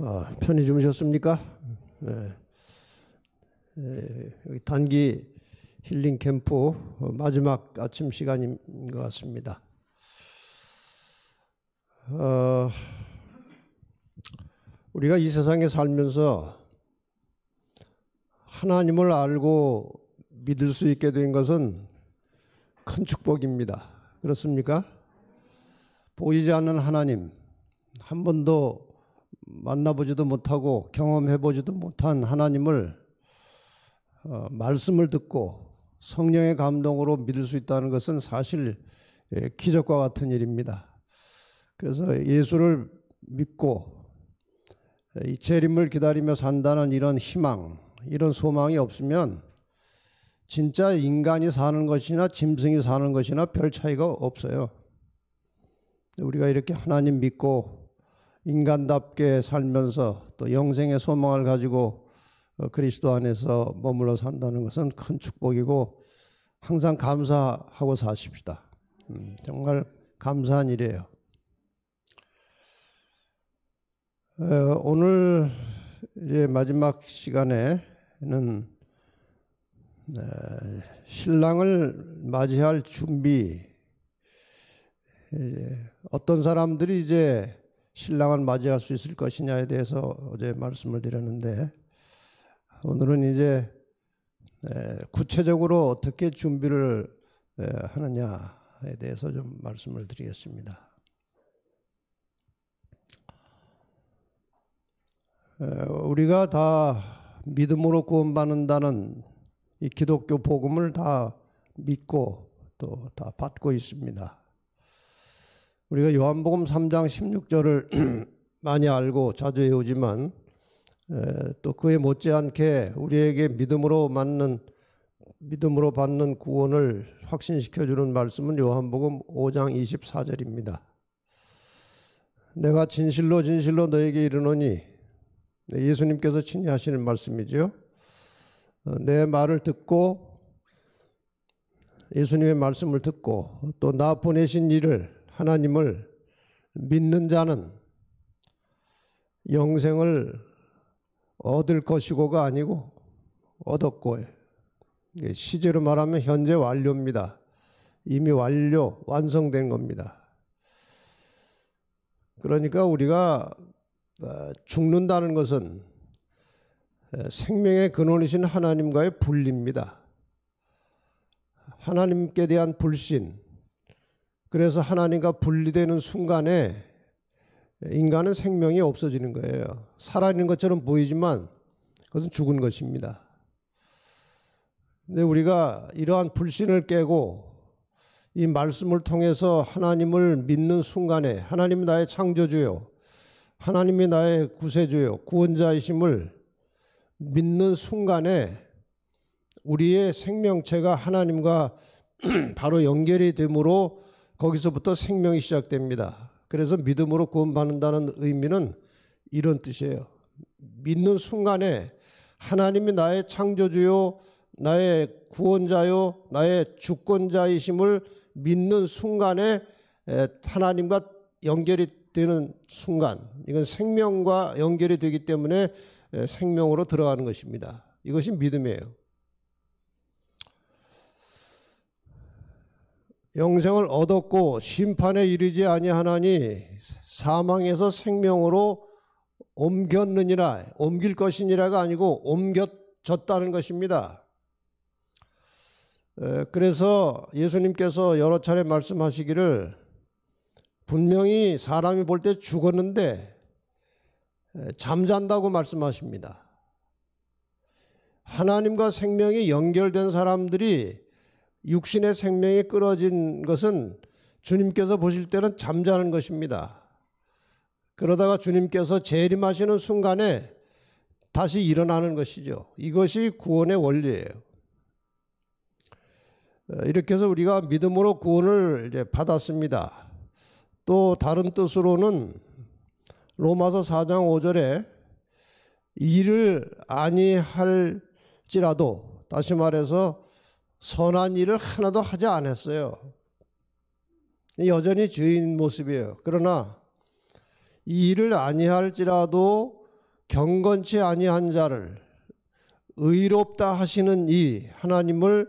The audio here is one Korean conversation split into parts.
아, 편히 주무셨습니까? 네. 네, 여기 단기 힐링 캠프 어, 마지막 아침 시간인 것 같습니다. 어, 우리가 이 세상에 살면서 하나님을 알고 믿을 수 있게 된 것은 큰 축복입니다. 그렇습니까? 보이지 않는 하나님, 한 번도 만나보지도 못하고 경험해보지도 못한 하나님을 어, 말씀을 듣고 성령의 감동으로 믿을 수 있다는 것은 사실 예, 기적과 같은 일입니다. 그래서 예수를 믿고 이 재림을 기다리며 산다는 이런 희망, 이런 소망이 없으면 진짜 인간이 사는 것이나 짐승이 사는 것이나 별 차이가 없어요. 우리가 이렇게 하나님 믿고 인간답게 살면서 또 영생의 소망을 가지고 어, 그리스도 안에서 머물러 산다는 것은 큰 축복이고 항상 감사하고 사십시다. 음, 정말 감사한 일이에요. 어, 오늘 이제 마지막 시간에는 네, 신랑을 맞이할 준비. 어떤 사람들이 이제 신랑을 맞이할 수 있을 것이냐에 대해서 어제 말씀을 드렸는데 오늘은 이제 구체적으로 어떻게 준비를 하느냐에 대해서 좀 말씀을 드리겠습니다. 우리가 다 믿음으로 구원받는다는 이 기독교 복음을 다 믿고 또 다 받고 있습니다. 우리가 요한복음 3장 16절을 많이 알고 자주 외우지만 또 그에 못지않게 우리에게 믿음으로 맞는 믿음으로 받는 구원을 확신시켜 주는 말씀은 요한복음 5장 24절입니다. 내가 진실로 진실로 너에게 이르노니 네, 예수님께서 친히 하시는 말씀이지요. 어, 내 말을 듣고 예수님의 말씀을 듣고 또 나 보내신 일을 하나님을 믿는 자는 영생을 얻을 것이고가 아니고 얻었고 시제로 말하면 현재 완료입니다. 이미 완료, 완성된 겁니다. 그러니까 우리가 어, 죽는다는 것은 생명의 근원이신 하나님과의 분리입니다. 하나님께 대한 불신, 그래서 하나님과 분리되는 순간에 인간은 생명이 없어지는 거예요. 살아있는 것처럼 보이지만 그것은 죽은 것입니다. 근데 우리가 이러한 불신을 깨고 이 말씀을 통해서 하나님을 믿는 순간에 하나님 나의 창조주요. 하나님이 나의 구세주요. 구원자이심을 믿는 순간에 우리의 생명체가 하나님과 바로 연결이 되므로 거기서부터 생명이 시작됩니다. 그래서 믿음으로 구원받는다는 의미는 이런 뜻이에요. 믿는 순간에 하나님이 나의 창조주요, 나의 구원자요, 나의 주권자이심을 믿는 순간에 하나님과 연결이 되는 순간, 이건 생명과 연결이 되기 때문에 생명으로 들어가는 것입니다. 이것이 믿음이에요. 영생을 얻었고 심판에 이르지 아니하나니 사망에서 생명으로 옮겼느니라 옮길 것이니라가 아니고 옮겨졌다는 것입니다. 그래서 예수님께서 여러 차례 말씀하시기를 분명히 사람이 볼 때 죽었는데 잠잔다고 말씀하십니다. 하나님과 생명이 연결된 사람들이 육신의 생명이 끊어진 것은 주님께서 보실 때는 잠자는 것입니다. 그러다가 주님께서 재림하시는 순간에 다시 일어나는 것이죠. 이것이 구원의 원리예요. 어, 이렇게 해서 우리가 믿음으로 구원을 이제 받았습니다. 또 다른 뜻으로는 로마서 4장 5절에 일을 아니할지라도 다시 말해서 선한 일을 하나도 하지 않았어요. 여전히 죄인 모습이에요. 그러나 이 일을 아니할지라도 경건치 아니한 자를 의롭다 하시는 이 하나님을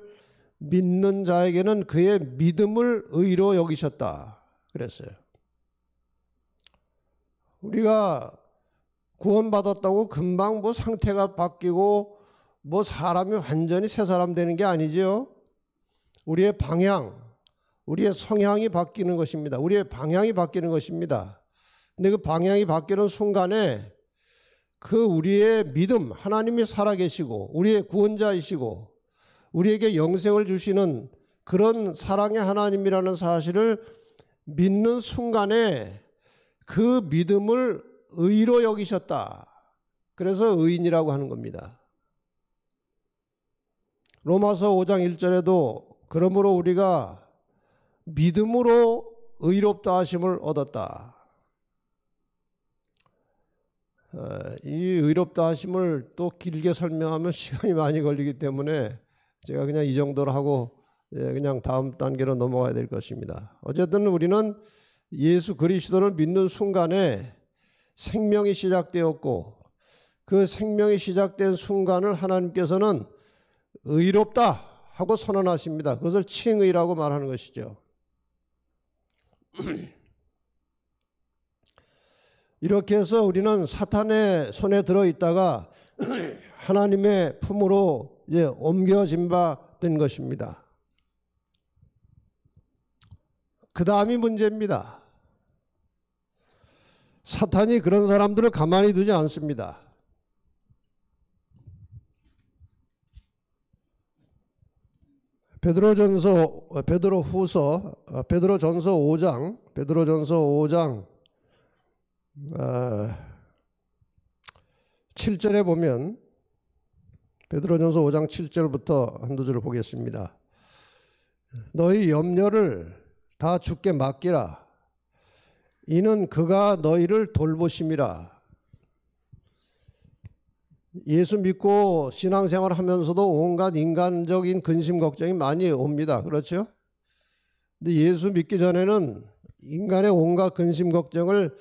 믿는 자에게는 그의 믿음을 의로 여기셨다. 그랬어요. 우리가 구원받았다고 금방 뭐 상태가 바뀌고 뭐 사람이 완전히 새 사람 되는 게 아니지요. 우리의 방향, 우리의 성향이 바뀌는 것입니다. 우리의 방향이 바뀌는 것입니다. 근데 그 방향이 바뀌는 순간에 그 우리의 믿음, 하나님이 살아계시고 우리의 구원자이시고 우리에게 영생을 주시는 그런 사랑의 하나님이라는 사실을 믿는 순간에 그 믿음을 의로 여기셨다. 그래서 의인이라고 하는 겁니다. 로마서 5장 1절에도 그러므로 우리가 믿음으로 의롭다 하심을 얻었다. 어, 이 의롭다 하심을 또 길게 설명하면 시간이 많이 걸리기 때문에 제가 그냥 이 정도로 하고 예, 그냥 다음 단계로 넘어가야 될 것입니다. 어쨌든 우리는 예수 그리스도를 믿는 순간에 생명이 시작되었고 그 생명이 시작된 순간을 하나님께서는 의롭다 하고 선언하십니다. 그것을 칭의라고 말하는 것이죠. 이렇게 해서 우리는 사탄의 손에 들어 있다가 하나님의 품으로 이제 옮겨진 바 된 것입니다. 그 다음이 문제입니다. 사탄이 그런 사람들을 가만히 두지 않습니다. 베드로전서 어, 베드로후서 어, 베드로전서 5장 베드로전서 5장 7절에 어, 보면 베드로전서 5장 7절부터 한두 절을 보겠습니다. 너희 염려를 다 주께 맡기라. 이는 그가 너희를 돌보심이라. 예수 믿고 신앙생활 하면서도 온갖 인간적인 근심 걱정이 많이 옵니다. 그렇죠? 근데 예수 믿기 전에는 인간의 온갖 근심 걱정을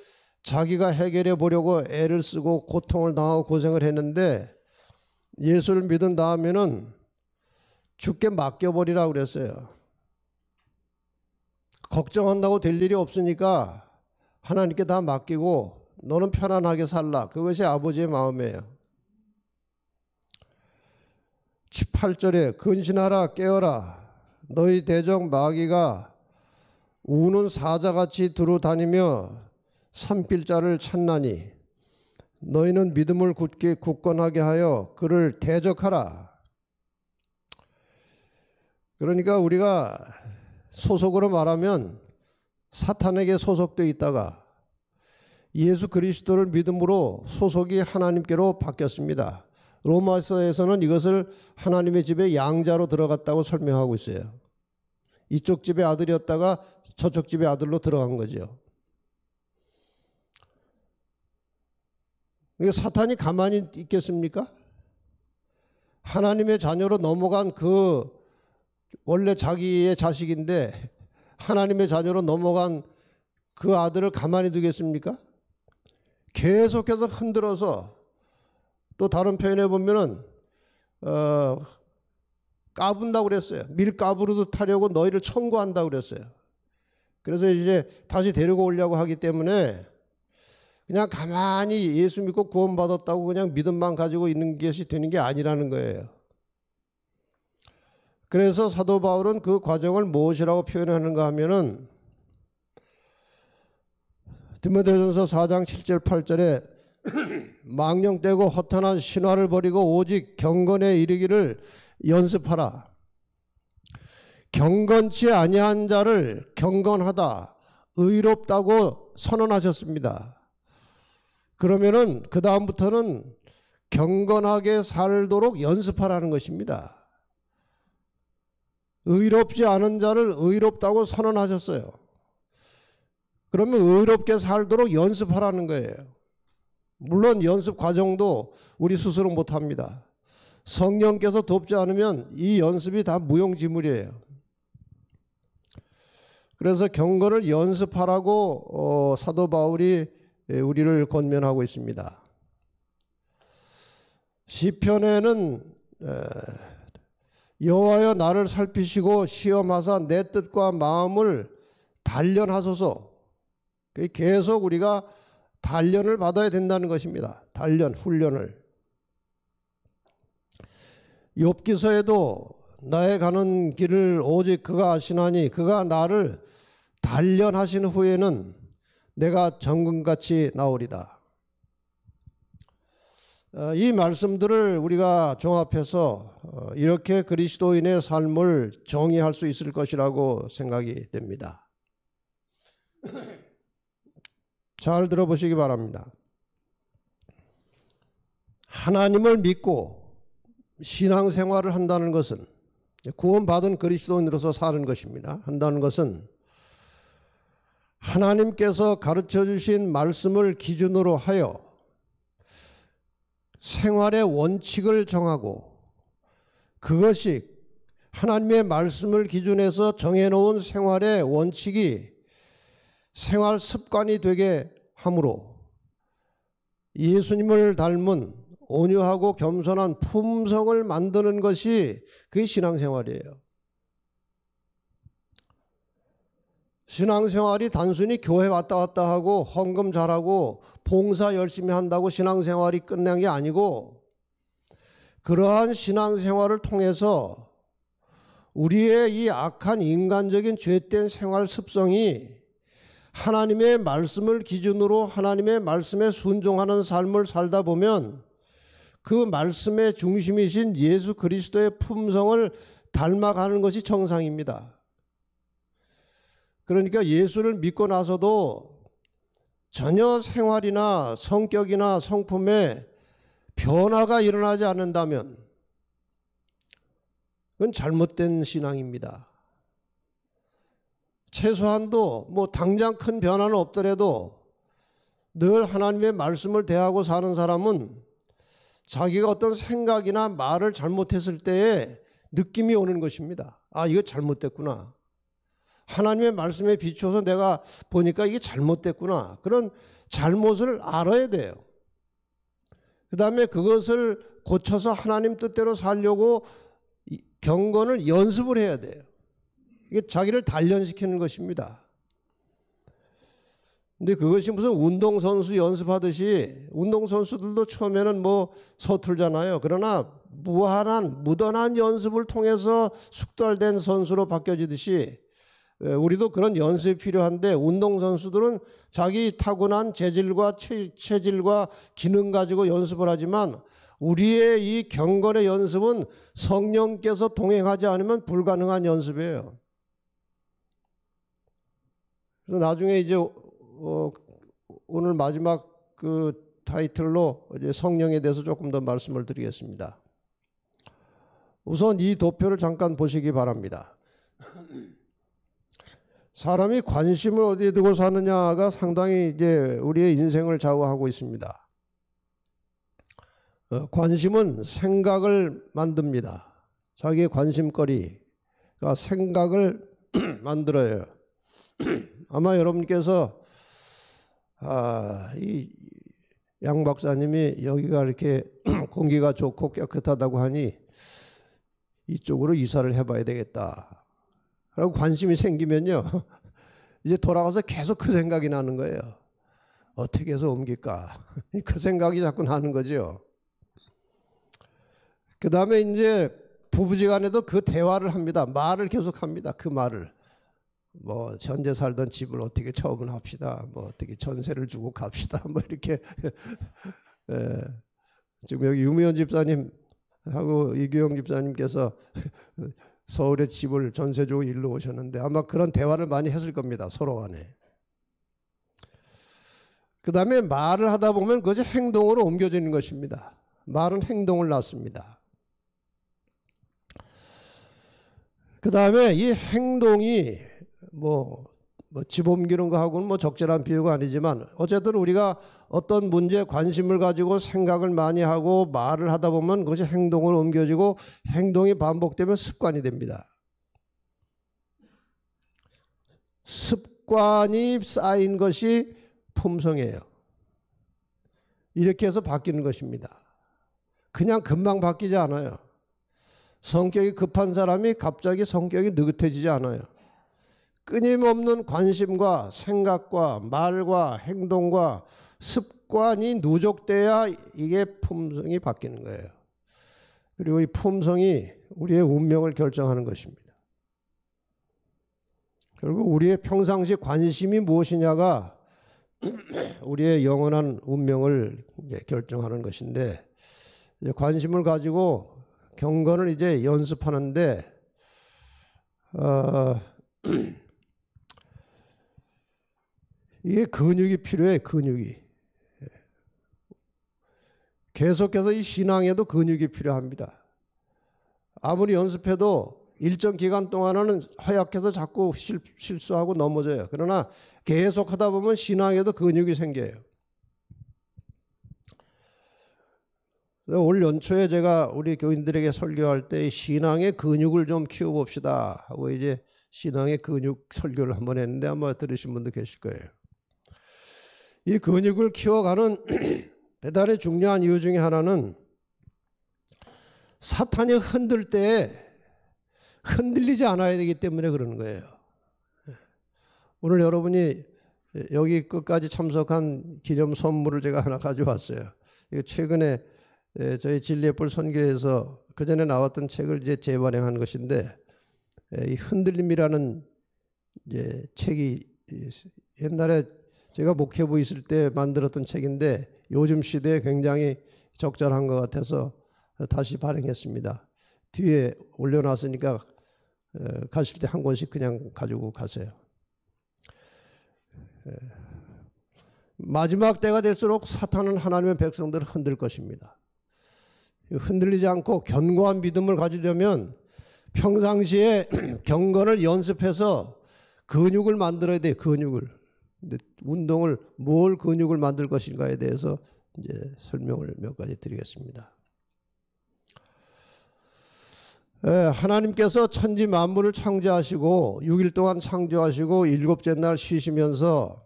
자기가 해결해 보려고 애를 쓰고 고통을 당하고 고생을 했는데 예수를 믿은 다음에는 죽게 맡겨버리라 그랬어요. 걱정한다고 될 일이 없으니까 하나님께 다 맡기고 너는 편안하게 살라. 그것이 아버지의 마음이에요. 18절에 근신하라 깨어라 너희 대적 마귀가 우는 사자같이 두루다니며 산필자를 찾나니 너희는 믿음을 굳게 굳건하게 하여 그를 대적하라. 그러니까 우리가 소속으로 말하면 사탄에게 소속되어 있다가 예수 그리스도를 믿음으로 소속이 하나님께로 바뀌었습니다. 로마서에서는 이것을 하나님의 집에 양자로 들어갔다고 설명하고 있어요. 이쪽 집의 아들이었다가 저쪽 집의 아들로 들어간 거죠. 이 사탄이 가만히 있겠습니까? 하나님의 자녀로 넘어간 그 원래 자기의 자식인데 하나님의 자녀로 넘어간 그 아들을 가만히 두겠습니까? 계속해서 흔들어서 또 다른 표현에 보면은 어, 까분다고 그랬어요. 밀까부르듯 타려고 너희를 청구한다고 그랬어요. 그래서 이제 다시 데리고 오려고 하기 때문에 그냥 가만히 예수 믿고 구원받았다고 그냥 믿음만 가지고 있는 것이 되는 게 아니라는 거예요. 그래서 사도 바울은 그 과정을 무엇이라고 표현하는가 하면은 디모데전서 4장 7절 8절에 망령되고 허탄한 신화를 버리고 오직 경건에 이르기를 연습하라. 경건치 아니한 자를 경건하다, 의롭다고 선언하셨습니다. 그러면은 그 다음부터는 경건하게 살도록 연습하라는 것입니다. 의롭지 않은 자를 의롭다고 선언하셨어요. 그러면 의롭게 살도록 연습하라는 거예요. 물론 연습 과정도 우리 스스로 못합니다. 성령께서 돕지 않으면 이 연습이 다 무용지물이에요. 그래서 경건을 연습하라고 어, 사도 바울이 예, 우리를 권면하고 있습니다. 시편에는 여호와여 나를 살피시고 시험하사 내 뜻과 마음을 단련하소서. 계속 우리가 단련을 받아야 된다는 것입니다. 단련, 훈련을. 욥기서에도 나의 가는 길을 오직 그가 아시나니 그가 나를 단련하신 후에는 내가 정금같이 나오리다. 어, 이 말씀들을 우리가 종합해서 어, 이렇게 그리스도인의 삶을 정의할 수 있을 것이라고 생각이 됩니다. 잘 들어보시기 바랍니다. 하나님을 믿고 신앙생활을 한다는 것은 구원받은 그리스도인으로서 사는 것입니다. 한다는 것은 하나님께서 가르쳐 주신 말씀을 기준으로 하여 생활의 원칙을 정하고 그것이 하나님의 말씀을 기준해서 정해놓은 생활의 원칙이 생활 습관이 되게 하므로 예수님을 닮은 온유하고 겸손한 품성을 만드는 것이 그게 신앙생활이에요. 신앙생활이 단순히 교회 왔다 갔다 하고 헌금 잘하고 봉사 열심히 한다고 신앙생활이 끝난 게 아니고 그러한 신앙생활을 통해서 우리의 이 악한 인간적인 죄된 생활 습성이 하나님의 말씀을 기준으로 하나님의 말씀에 순종하는 삶을 살다 보면 그 말씀의 중심이신 예수 그리스도의 품성을 닮아가는 것이 정상입니다. 그러니까 예수를 믿고 나서도 전혀 생활이나 성격이나 성품에 변화가 일어나지 않는다면 그건 잘못된 신앙입니다. 최소한도 뭐 당장 큰 변화는 없더라도 늘 하나님의 말씀을 대하고 사는 사람은 자기가 어떤 생각이나 말을 잘못했을 때에 느낌이 오는 것입니다. 아, 이거 잘못됐구나. 하나님의 말씀에 비추어서 내가 보니까 이게 잘못됐구나. 그런 잘못을 알아야 돼요. 그 다음에 그것을 고쳐서 하나님 뜻대로 살려고 경건을 연습을 해야 돼요. 이게 자기를 단련시키는 것입니다. 근데 그것이 무슨 운동선수 연습하듯이 운동선수들도 처음에는 뭐 서툴잖아요. 그러나 무한한, 무던한 연습을 통해서 숙달된 선수로 바뀌어지듯이 예, 우리도 그런 연습이 필요한데 운동선수들은 자기 타고난 재질과 체, 질과 기능 가지고 연습을 하지만 우리의 이 경건의 연습은 성령께서 동행하지 않으면 불가능한 연습이에요. 그래서 나중에 이제 어, 오늘 마지막 그 타이틀로 이제 성령에 대해서 조금 더 말씀을 드리겠습니다. 우선 이 도표를 잠깐 보시기 바랍니다. 사람이 관심을 어디에 두고 사느냐가 상당히 이제 우리의 인생을 좌우하고 있습니다. 어, 관심은 생각을 만듭니다. 자기의 관심거리, 가 생각을 만들어요. 아마 여러분께서 아, 이양 박사님이 여기가 이렇게 공기가 좋고 깨끗하다고 하니 이쪽으로 이사를 해봐야 되겠다. 라고 관심이 생기면요. 이제 돌아가서 계속 그 생각이 나는 거예요. 어떻게 해서 옮길까? 그 생각이 자꾸 나는 거죠. 그 다음에 이제 부부지간에도 그 대화를 합니다. 말을 계속 합니다. 그 말을. 뭐 현재 살던 집을 어떻게 처분합시다. 뭐 어떻게 전세를 주고 갑시다. 뭐 이렇게 예. 지금 여기 유미원 집사님 하고 이규영 집사님께서 서울에 집을 전세 주고 일로 오셨는데 아마 그런 대화를 많이 했을 겁니다. 서로 간에. 그 다음에 말을 하다 보면 그것이 행동으로 옮겨지는 것입니다. 말은 행동을 낳습니다. 그 다음에 이 행동이 뭐, 뭐집 옮기는 거하고는 뭐 적절한 비유가 아니지만 어쨌든 우리가 어떤 문제에 관심을 가지고 생각을 많이 하고 말을 하다 보면 그것이 행동으로 옮겨지고 행동이 반복되면 습관이 됩니다. 습관이 쌓인 것이 품성이에요. 이렇게 해서 바뀌는 것입니다. 그냥 금방 바뀌지 않아요. 성격이 급한 사람이 갑자기 성격이 느긋해지지 않아요. 끊임없는 관심과 생각과 말과 행동과 습관이 누적돼야 이게 품성이 바뀌는 거예요. 그리고 이 품성이 우리의 운명을 결정하는 것입니다. 결국 우리의 평상시 관심이 무엇이냐가 우리의 영원한 운명을 결정하는 것인데 관심을 가지고 경건을 이제 연습하는데 어, 이게 근육이 필요해, 근육이. 계속해서 이 신앙에도 근육이 필요합니다. 아무리 연습해도 일정 기간 동안은 허약해서 자꾸 실, 실수하고 넘어져요. 그러나 계속 하다 보면 신앙에도 근육이 생겨요. 올 연초에 제가 우리 교인들에게 설교할 때 신앙의 근육을 좀 키워봅시다 하고 이제 신앙의 근육 설교를 한번 했는데 아마 들으신 분도 계실 거예요. 이 근육을 키워가는 대단히 중요한 이유 중에 하나는 사탄이 흔들 때 흔들리지 않아야 되기 때문에 그러는 거예요. 오늘 여러분이 여기 끝까지 참석한 기념 선물을 제가 하나 가져왔어요. 이거 최근에 예, 저희 진리의 뿔 선교에서 그 전에 나왔던 책을 이제 재발행한 것인데 예, 이 흔들림이라는 이제 예, 책이 옛날에 제가 목회부 있을 때 만들었던 책인데 요즘 시대에 굉장히 적절한 것 같아서 다시 발행했습니다. 뒤에 올려놨으니까 어, 가실 때 한 권씩 그냥 가지고 가세요. 예. 마지막 때가 될수록 사탄은 하나님의 백성들을 흔들 것입니다. 흔들리지 않고 견고한 믿음을 가지려면 평상시에 경건을 연습해서 근육을 만들어야 돼요. 근육을. 근데 운동을 뭘 근육을 만들 것인가에 대해서 이제 설명을 몇 가지 드리겠습니다. 예, 하나님께서 천지 만물을 창조하시고 6일 동안 창조하시고 일곱째 날 쉬시면서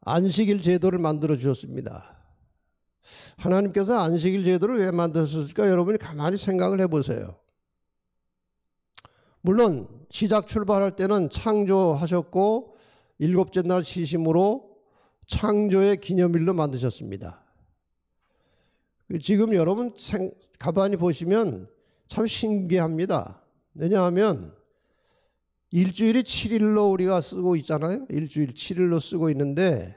안식일 제도를 만들어 주셨습니다. 하나님께서 안식일 제도를 왜 만드셨을까 여러분이 가만히 생각을 해보세요. 물론 시작 출발할 때는 창조하셨고 일곱째 날 시심으로 창조의 기념일로 만드셨습니다. 지금 여러분 가만히 보시면 참 신기합니다. 왜냐하면 일주일이 7일로 우리가 쓰고 있잖아요. 일주일 7일로 쓰고 있는데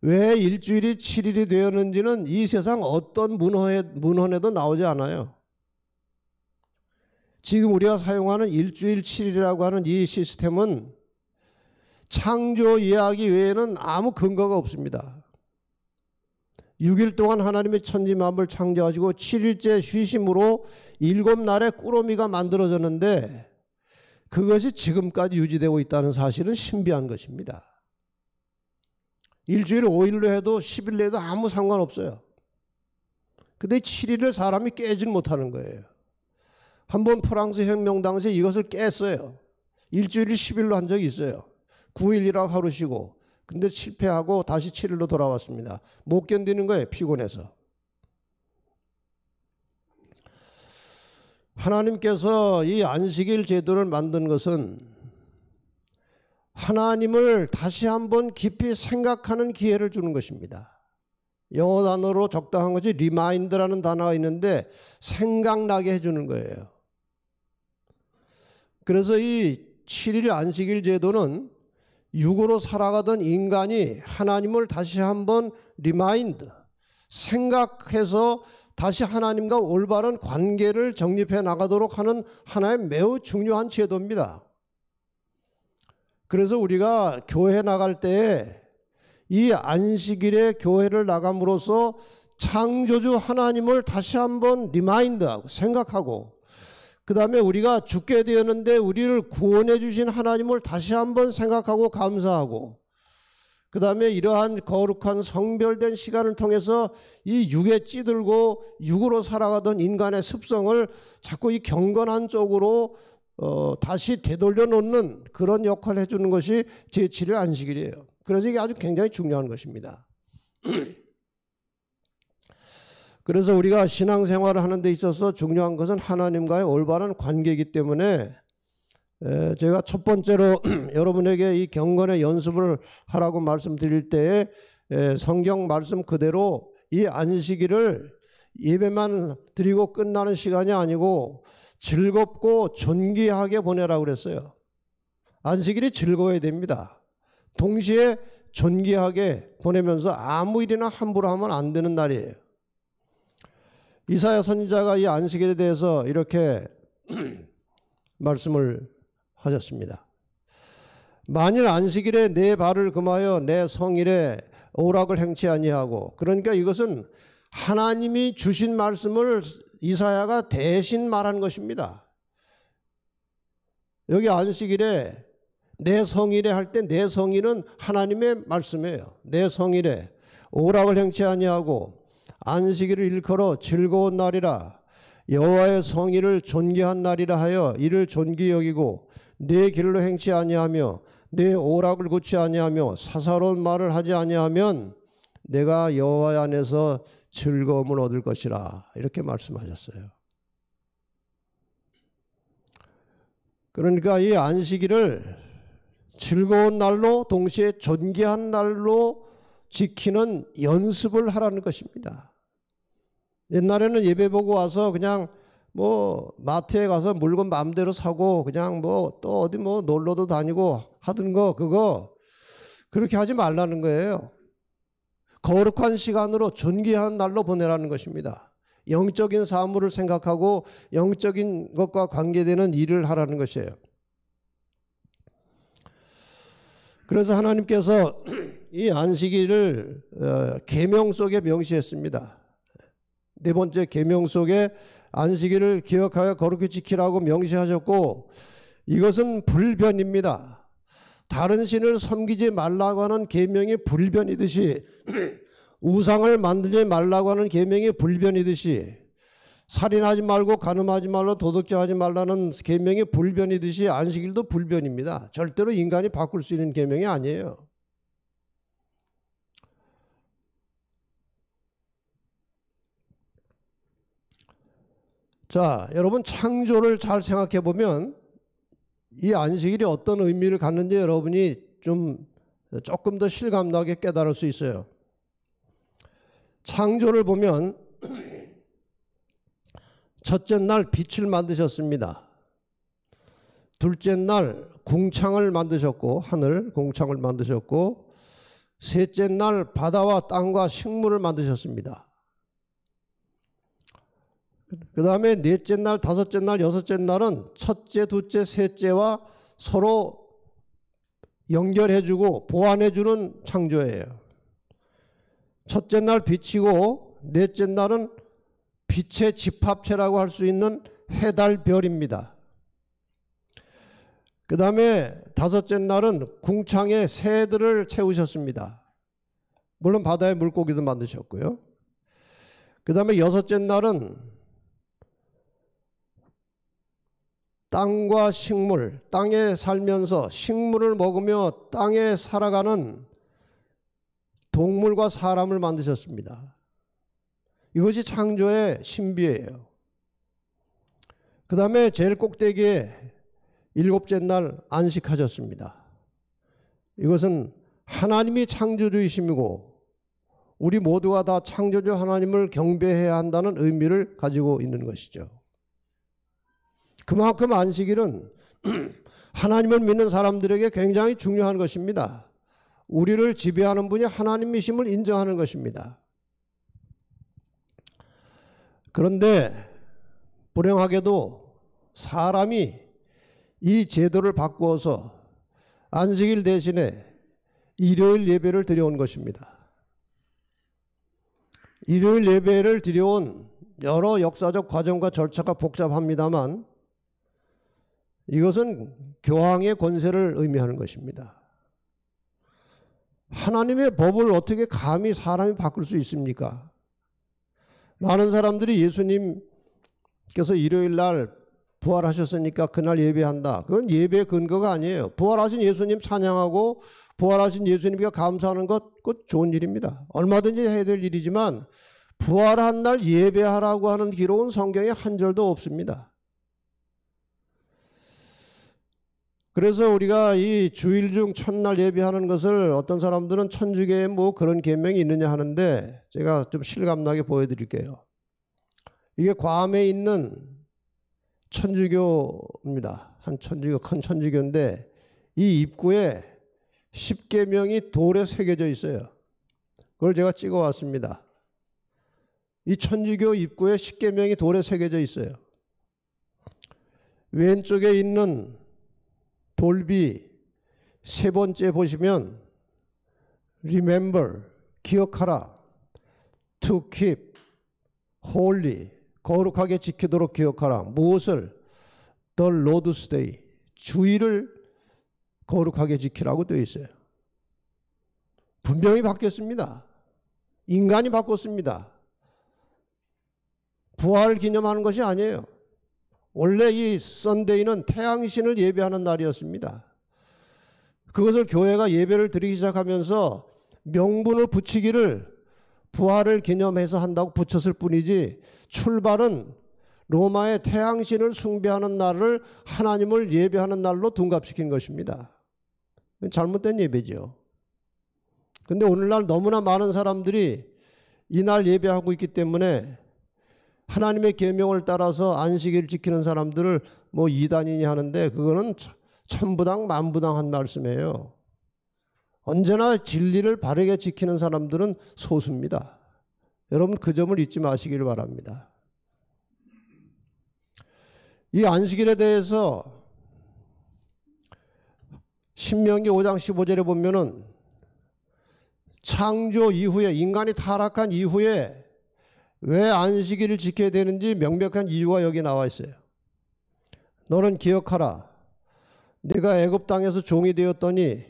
왜 일주일이 7일이 되었는지는 이 세상 어떤 문헌에, 문헌에도 나오지 않아요. 지금 우리가 사용하는 일주일 7일이라고 하는 이 시스템은 창조 이야기 외에는 아무 근거가 없습니다. 6일 동안 하나님의 천지 만물 창조하시고 7일째 쉬심으로 일곱 날의 꾸러미가 만들어졌는데 그것이 지금까지 유지되고 있다는 사실은 신비한 것입니다. 일주일 5일로 해도 10일로 해도 아무 상관없어요. 근데 7일을 사람이 깨질 못하는 거예요. 한번 프랑스 혁명 당시 이것을 깼어요. 일주일을 10일로 한 적이 있어요. 9일이라 하루 쉬고. 근데 실패하고 다시 7일로 돌아왔습니다. 못 견디는 거예요. 피곤해서. 하나님께서 이 안식일 제도를 만든 것은 하나님을 다시 한번 깊이 생각하는 기회를 주는 것입니다. 영어 단어로 적당한 것이 리마인드라는 단어가 있는데 생각나게 해주는 거예요. 그래서 이 7일 안식일 제도는 육으로 살아가던 인간이 하나님을 다시 한번 리마인드, 생각해서 다시 하나님과 올바른 관계를 정립해 나가도록 하는 하나의 매우 중요한 제도입니다. 그래서 우리가 교회 나갈 때에이 안식일에 교회를 나감으로써 창조주 하나님을 다시 한번 리마인드하고 생각하고 그 다음에 우리가 죽게 되었는데 우리를 구원해 주신 하나님을 다시 한번 생각하고 감사하고 그 다음에 이러한 거룩한 성별된 시간을 통해서 이 육에 찌들고 육으로 살아가던 인간의 습성을 자꾸 이 경건한 쪽으로 어, 다시 되돌려 놓는 그런 역할을 해주는 것이 제7의 안식일이에요. 그래서 이게 아주 굉장히 중요한 것입니다. 그래서 우리가 신앙생활을 하는 데 있어서 중요한 것은 하나님과의 올바른 관계이기 때문에 제가 첫 번째로 여러분에게 이 경건의 연습을 하라고 말씀드릴 때에 성경 말씀 그대로 이 안식일을 예배만 드리고 끝나는 시간이 아니고 즐겁고 존귀하게 보내라고 그랬어요. 안식일이 즐거워야 됩니다. 동시에 존귀하게 보내면서 아무 일이나 함부로 하면 안 되는 날이에요. 이사야 선지자가 이 안식일에 대해서 이렇게 말씀을 하셨습니다. 만일 안식일에 내 발을 금하여 내 성일에 오락을 행치 아니하고 그러니까 이것은 하나님이 주신 말씀을 이사야가 대신 말한 것입니다. 여기 안식일에 내 성일에 할 때 내 성일은 하나님의 말씀이에요. 내 성일에 오락을 행치 아니하고 안식일을 일컬어 즐거운 날이라 여호와의 성의를 존귀한 날이라 하여 이를 존귀 여기고 내 길로 행치 아니하며 내 오락을 굳지 아니하며 사사로운 말을 하지 아니하면 내가 여호와 안에서 즐거움을 얻을 것이라 이렇게 말씀하셨어요. 그러니까 이 안식일을 즐거운 날로 동시에 존귀한 날로 지키는 연습을 하라는 것입니다. 옛날에는 예배 보고 와서 그냥 뭐 마트에 가서 물건 마음대로 사고 그냥 뭐 또 어디 뭐 놀러도 다니고 하던 거 그거 그렇게 하지 말라는 거예요. 거룩한 시간으로 존귀한 날로 보내라는 것입니다. 영적인 사물을 생각하고 영적인 것과 관계되는 일을 하라는 것이에요. 그래서 하나님께서 이 안식일을 어, 계명 속에 명시했습니다. 네 번째 계명 속에 안식일을 기억하여 거룩히 지키라고 명시하셨고 이것은 불변입니다. 다른 신을 섬기지 말라고 하는 계명이 불변이듯이 우상을 만들지 말라고 하는 계명이 불변이듯이 살인하지 말고 가늠하지 말라 도둑질하지 말라는 계명이 불변이듯이 안식일도 불변입니다. 절대로 인간이 바꿀 수 있는 계명이 아니에요. 자, 여러분 창조를 잘 생각해 보면 이 안식일이 어떤 의미를 갖는지 여러분이 좀 조금 더 실감나게 깨달을 수 있어요. 창조를 보면 첫째 날 빛을 만드셨습니다. 둘째 날 공창을 만드셨고 하늘 공창을 만드셨고 셋째 날 바다와 땅과 식물을 만드셨습니다. 그 다음에 넷째 날, 다섯째 날, 여섯째 날은 첫째, 둘째, 셋째와 서로 연결해주고 보완해주는 창조예요. 첫째 날 빛이고 넷째 날은 빛의 집합체라고 할 수 있는 해달별입니다. 그 다음에 다섯째 날은 궁창에 새들을 채우셨습니다. 물론 바다의 물고기도 만드셨고요. 그 다음에 여섯째 날은 땅과 식물, 땅에 살면서 식물을 먹으며 땅에 살아가는 동물과 사람을 만드셨습니다. 이것이 창조의 신비예요. 그 다음에 제일 꼭대기에 일곱째 날 안식하셨습니다. 이것은 하나님이 창조주이심이고 우리 모두가 다 창조주 하나님을 경배해야 한다는 의미를 가지고 있는 것이죠. 그만큼 안식일은 하나님을 믿는 사람들에게 굉장히 중요한 것입니다. 우리를 지배하는 분이 하나님이심을 인정하는 것입니다. 그런데 불행하게도 사람이 이 제도를 바꾸어서 안식일 대신에 일요일 예배를 드려온 것입니다. 일요일 예배를 드려온 여러 역사적 과정과 절차가 복잡합니다만 이것은 교황의 권세를 의미하는 것입니다. 하나님의 법을 어떻게 감히 사람이 바꿀 수 있습니까? 많은 사람들이 예수님께서 일요일 날 부활하셨으니까 그날 예배한다. 그건 예배 근거가 아니에요. 부활하신 예수님 찬양하고 부활하신 예수님께 감사하는 것, 그 좋은 일입니다. 얼마든지 해야 될 일이지만 부활한 날 예배하라고 하는 기록은 성경에 한 절도 없습니다. 그래서 우리가 이 주일 중 첫날 예배하는 것을 어떤 사람들은 천주교에 뭐 그런 계명이 있느냐 하는데 제가 좀 실감나게 보여드릴게요. 이게 괌에 있는 천주교입니다. 한 천주교 큰 천주교인데 이 입구에 10계명이 돌에 새겨져 있어요. 그걸 제가 찍어 왔습니다. 이 천주교 입구에 10계명이 돌에 새겨져 있어요. 왼쪽에 있는 돌비 세 번째 보시면 remember 기억하라 to keep holy 거룩하게 지키도록 기억하라 무엇을 the Lord's day 주의를 거룩하게 지키라고 되어 있어요. 분명히 바뀌었습니다. 인간이 바꿨습니다. 부활 기념하는 것이 아니에요. 원래 이 썬데이는 태양신을 예배하는 날이었습니다. 그것을 교회가 예배를 드리기 시작하면서 명분을 붙이기를 부활을 기념해서 한다고 붙였을 뿐이지 출발은 로마의 태양신을 숭배하는 날을 하나님을 예배하는 날로 둔갑시킨 것입니다. 잘못된 예배죠. 근데 오늘날 너무나 많은 사람들이 이날 예배하고 있기 때문에 하나님의 계명을 따라서 안식일 을 지키는 사람들을 뭐 이단이니 하는데 그거는 천부당 만부당한 말씀이에요. 언제나 진리를 바르게 지키는 사람들은 소수입니다. 여러분 그 점을 잊지 마시길 바랍니다. 이 안식일에 대해서 신명기 5장 15절에 보면은 창조 이후에 인간이 타락한 이후에 왜 안식일을 지켜야 되는지 명백한 이유가 여기 나와 있어요. 너는 기억하라. 네가 애굽 땅에서 종이 되었더니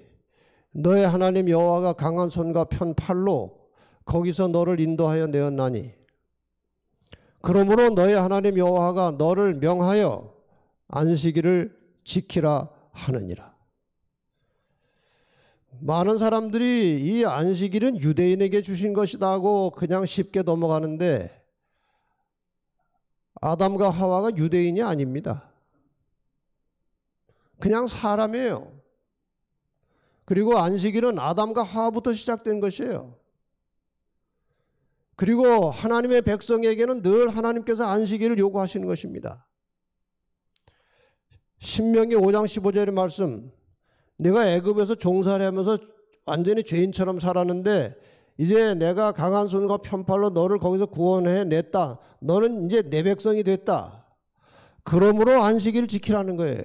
너의 하나님 여호와가 강한 손과 편 팔로 거기서 너를 인도하여 내었나니 그러므로 너의 하나님 여호와가 너를 명하여 안식일을 지키라 하느니라. 많은 사람들이 이 안식일은 유대인에게 주신 것이다 고 그냥 쉽게 넘어가는데 아담과 하와가 유대인이 아닙니다. 그냥 사람이에요. 그리고 안식일은 아담과 하와부터 시작된 것이에요. 그리고 하나님의 백성에게는 늘 하나님께서 안식일을 요구하시는 것입니다. 신명기 5장 15절의 말씀 내가 애굽에서 종살이 하면서 완전히 죄인처럼 살았는데 이제 내가 강한 손과 편팔로 너를 거기서 구원해 냈다. 너는 이제 내 백성이 됐다. 그러므로 안식일을 지키라는 거예요.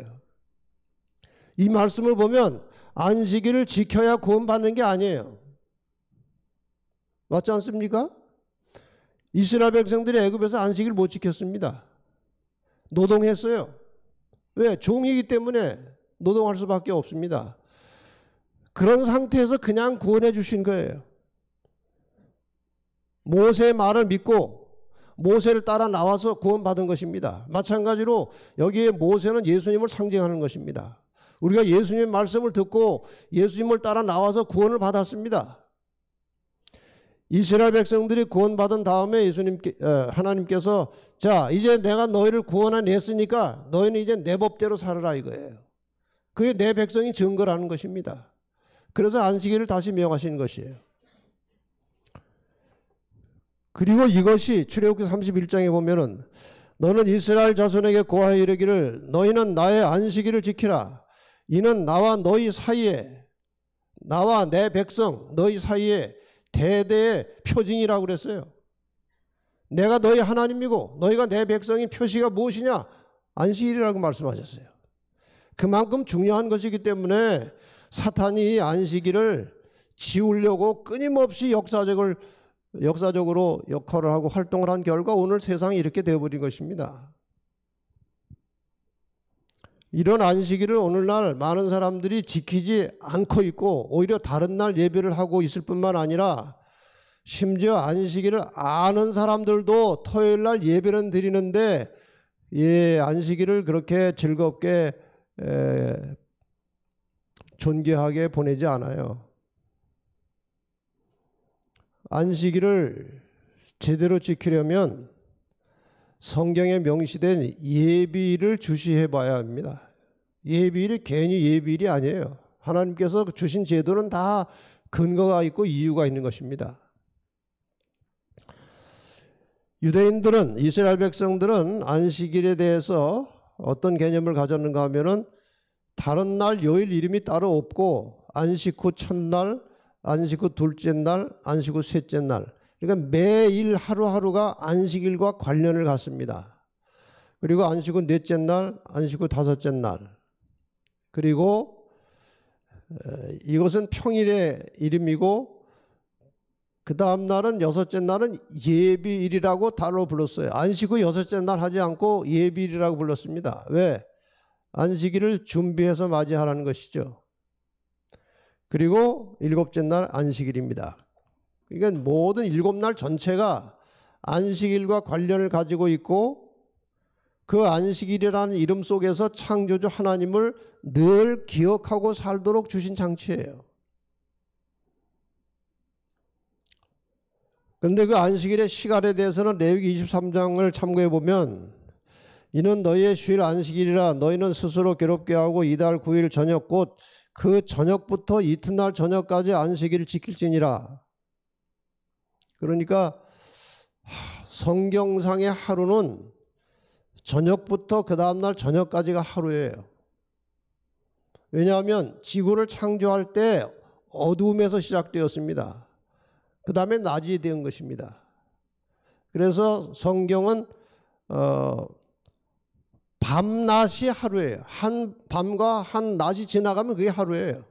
이 말씀을 보면 안식일을 지켜야 구원받는 게 아니에요. 맞지 않습니까? 이스라엘 백성들이 애굽에서 안식일 못 지켰습니다. 노동했어요. 왜? 종이기 때문에 노동할 수밖에 없습니다. 그런 상태에서 그냥 구원해 주신 거예요. 모세의 말을 믿고 모세를 따라 나와서 구원받은 것입니다. 마찬가지로 여기에 모세는 예수님을 상징하는 것입니다. 우리가 예수님의 말씀을 듣고 예수님을 따라 나와서 구원을 받았습니다. 이스라엘 백성들이 구원받은 다음에 예수님께 어, 하나님께서 자 이제 내가 너희를 구원한 냈으니까 너희는 이제 내 법대로 살아라 이거예요. 그게 내 백성이 증거라는 것입니다. 그래서 안식일을 다시 명하신 것이에요. 그리고 이것이 출애굽기 31장에 보면은 너는 이스라엘 자손에게 고하여 이르기를 너희는 나의 안식일을 지키라 이는 나와 너희 사이에 나와 내 백성 너희 사이에 대대의 표징이라고 그랬어요. 내가 너희 하나님이고 너희가 내 백성인 표시가 무엇이냐? 안식일이라고 말씀하셨어요. 그만큼 중요한 것이기 때문에 사탄이 안식일을 지우려고 끊임없이 역사적을 역사적으로 역할을 하고 활동을 한 결과 오늘 세상이 이렇게 되어버린 것입니다. 이런 안식일을 오늘날 많은 사람들이 지키지 않고 있고 오히려 다른 날 예배를 하고 있을 뿐만 아니라 심지어 안식일을 아는 사람들도 토요일 날 예배는 드리는데 예, 안식일을 그렇게 즐겁게 에, 존귀하게 보내지 않아요. 안식일을 제대로 지키려면 성경에 명시된 예비일을 주시해 봐야 합니다. 예비일이 괜히 예비일이 아니에요. 하나님께서 주신 제도는 다 근거가 있고 이유가 있는 것입니다. 유대인들은 이스라엘 백성들은 안식일에 대해서 어떤 개념을 가졌는가 하면은 다른 날 요일 이름이 따로 없고 안식 후 첫날, 안식 후 둘째 날, 안식 후 셋째 날. 그러니까 매일 하루하루가 안식일과 관련을 갖습니다. 그리고 안식 후 넷째 날, 안식 후 다섯째 날. 그리고 이것은 평일의 이름이고 그 다음 날은 여섯째 날은 예비일이라고 따로 불렀어요. 안식후 여섯째 날 하지 않고 예비일이라고 불렀습니다. 왜? 안식일을 준비해서 맞이하라는 것이죠. 그리고 일곱째 날 안식일입니다. 그러니까 모든 일곱 날 전체가 안식일과 관련을 가지고 있고 그 안식일이라는 이름 속에서 창조주 하나님을 늘 기억하고 살도록 주신 장치예요. 그런데 그 안식일의 시간에 대해서는 레위기 23장을 참고해 보면 이는 너희의 주일 안식일이라 너희는 스스로 괴롭게 하고 이달 9일 저녁 곧 그 저녁부터 이튿날 저녁까지 안식일을 지킬지니라. 그러니까 성경상의 하루는 저녁부터 그 다음날 저녁까지가 하루예요. 왜냐하면 지구를 창조할 때 어두움에서 시작되었습니다. 그 다음에 낮이 된 것입니다. 그래서 성경은 어, 밤낮이 하루예요. 한 밤과 한 낮이 지나가면 그게 하루예요.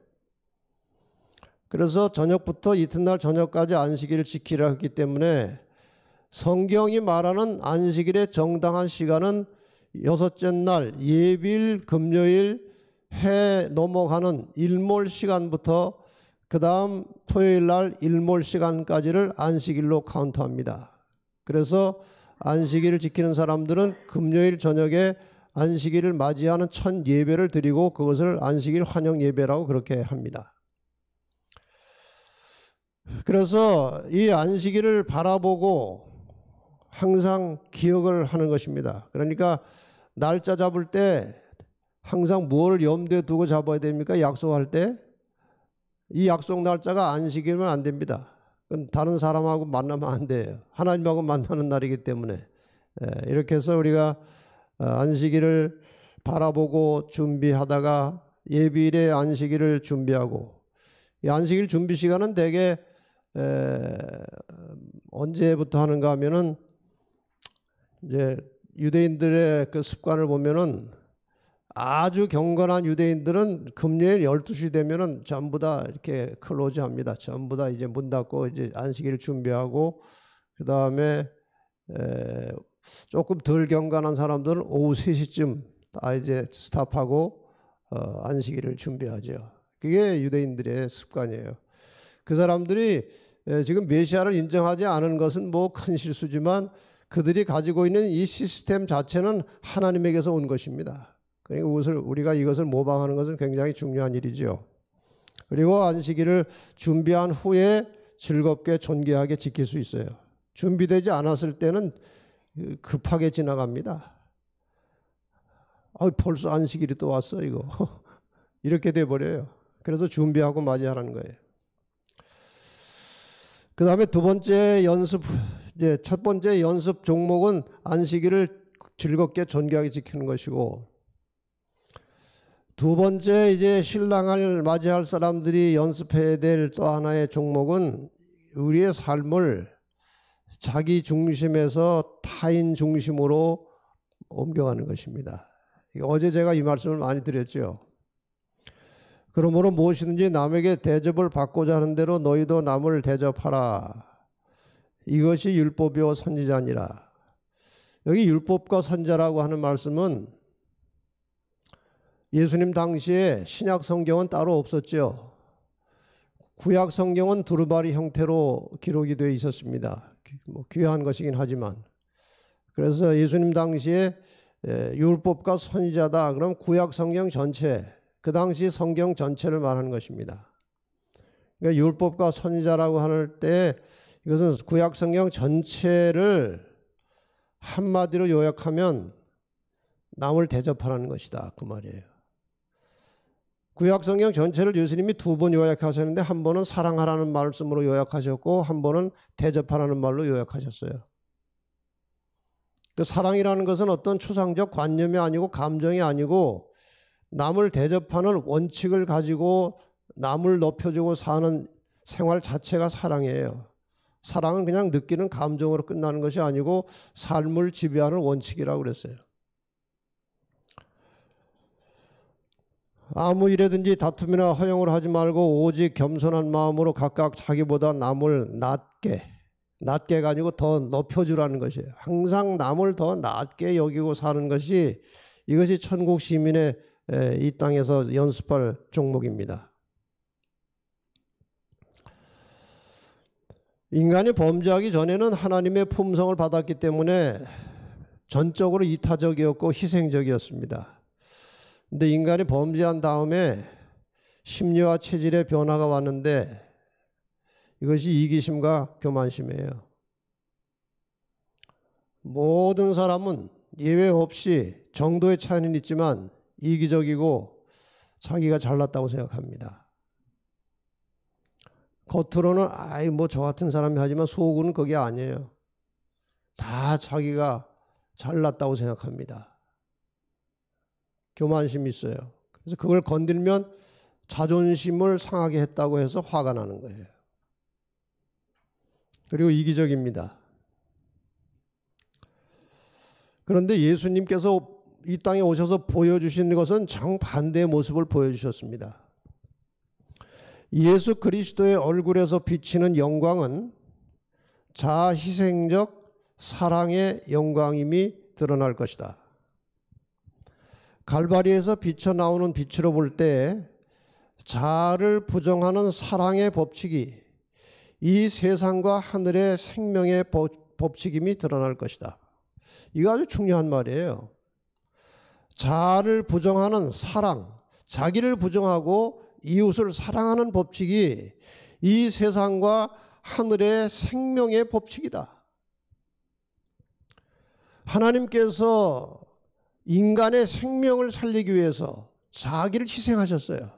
그래서 저녁부터 이튿날 저녁까지 안식일을 지키라 했기 때문에 성경이 말하는 안식일의 정당한 시간은 여섯째 날예비일 금요일 해 넘어가는 일몰 시간부터 그 다음 토요일 날 일몰 시간까지를 안식일로 카운트합니다. 그래서 안식일을 지키는 사람들은 금요일 저녁에 안식일을 맞이하는 첫 예배를 드리고 그것을 안식일 환영 예배라고 그렇게 합니다. 그래서 이 안식일을 바라보고 항상 기억을 하는 것입니다. 그러니까 날짜 잡을 때 항상 무엇을 염두에 두고 잡아야 됩니까? 약속할 때이 약속 날짜가 안식이면 안 됩니다. 그건 다른 사람하고 만나면 안 돼요. 하나님하고 만나는 날이기 때문에 예, 이렇게 해서 우리가 어, 안식일을 바라보고 준비하다가 예비일에 안식일을 준비하고 이 안식일 준비 시간은 대개 언제부터 하는가 하면은 이제 유대인들의 그 습관을 보면은 아주 경건한 유대인들은 금요일 12시 되면은 전부 다 이렇게 클로즈 합니다. 전부 다 이제 문 닫고 이제 안식일 준비하고 그 다음에 조금 덜 경건한 사람들은 오후 3시쯤 다 이제 스탑하고 어 안식일을 준비하죠. 그게 유대인들의 습관이에요. 그 사람들이 지금 메시아를 인정하지 않은 것은 뭐 큰 실수지만 그들이 가지고 있는 이 시스템 자체는 하나님에게서 온 것입니다. 그러니까 우리가 이것을 모방하는 것은 굉장히 중요한 일이죠. 그리고 안식일을 준비한 후에 즐겁게 존귀하게 지킬 수 있어요. 준비되지 않았을 때는 급하게 지나갑니다. 아, 벌써 안식일이 또 왔어 이거 이렇게 돼 버려요. 그래서 준비하고 맞이하라는 거예요. 그 다음에 두 번째 연습 이제 첫 번째 연습 종목은 안식일을 즐겁게 존귀하게 지키는 것이고 두 번째 이제 신랑을 맞이할 사람들이 연습해야 될 또 하나의 종목은 우리의 삶을 자기 중심에서 타인 중심으로 옮겨가는 것입니다. 어제 제가 이 말씀을 많이 드렸죠. 그러므로 무엇이든지 남에게 대접을 받고자 하는 대로 너희도 남을 대접하라. 이것이 율법이요 선지자니라. 여기 율법과 선자라고 하는 말씀은 예수님 당시에 신약 성경은 따로 없었죠. 구약 성경은 두루마리 형태로 기록이 되어 있었습니다. 뭐 귀한 것이긴 하지만. 그래서 예수님 당시에 율법과 선지자다. 그럼 구약 성경 전체, 그 당시 성경 전체를 말하는 것입니다. 그러니까 율법과 선지자라고 할 때 이것은 구약 성경 전체를 한마디로 요약하면 남을 대접하라는 것이다. 그 말이에요. 구약 성경 전체를 예수님이 두 번 요약하셨는데 한 번은 사랑하라는 말씀으로 요약하셨고 한 번은 대접하라는 말로 요약하셨어요. 그 사랑이라는 것은 어떤 추상적 관념이 아니고 감정이 아니고 남을 대접하는 원칙을 가지고 남을 높여주고 사는 생활 자체가 사랑이에요. 사랑은 그냥 느끼는 감정으로 끝나는 것이 아니고 삶을 지배하는 원칙이라고 그랬어요. 아무 일에든지 다툼이나 허용을 하지 말고 오직 겸손한 마음으로 각각 자기보다 남을 낮게 낮게가 아니고 더 높여주라는 것이에요. 항상 남을 더 낮게 여기고 사는 것이 이것이 천국 시민의 이 땅에서 연습할 종목입니다. 인간이 범죄하기 전에는 하나님의 품성을 받았기 때문에 전적으로 이타적이었고 희생적이었습니다. 근데 인간이 범죄한 다음에 심리와 체질의 변화가 왔는데 이것이 이기심과 교만심이에요. 모든 사람은 예외 없이 정도의 차이는 있지만 이기적이고 자기가 잘났다고 생각합니다. 겉으로는 아이 뭐 저 같은 사람이 하지만 속은 그게 아니에요. 다 자기가 잘났다고 생각합니다. 교만심이 있어요. 그래서 그걸 건들면 자존심을 상하게 했다고 해서 화가 나는 거예요. 그리고 이기적입니다. 그런데 예수님께서 이 땅에 오셔서 보여주신 것은 정반대의 모습을 보여주셨습니다. 예수 그리스도의 얼굴에서 비치는 영광은 자아 희생적 사랑의 영광임이 드러날 것이다. 갈바리에서 비쳐 나오는 빛으로 볼 때 자아를 부정하는 사랑의 법칙이 이 세상과 하늘의 생명의 법칙임이 드러날 것이다. 이거 아주 중요한 말이에요. 자아를 부정하는 사랑, 자기를 부정하고 이웃을 사랑하는 법칙이 이 세상과 하늘의 생명의 법칙이다. 하나님께서 인간의 생명을 살리기 위해서 자기를 희생하셨어요.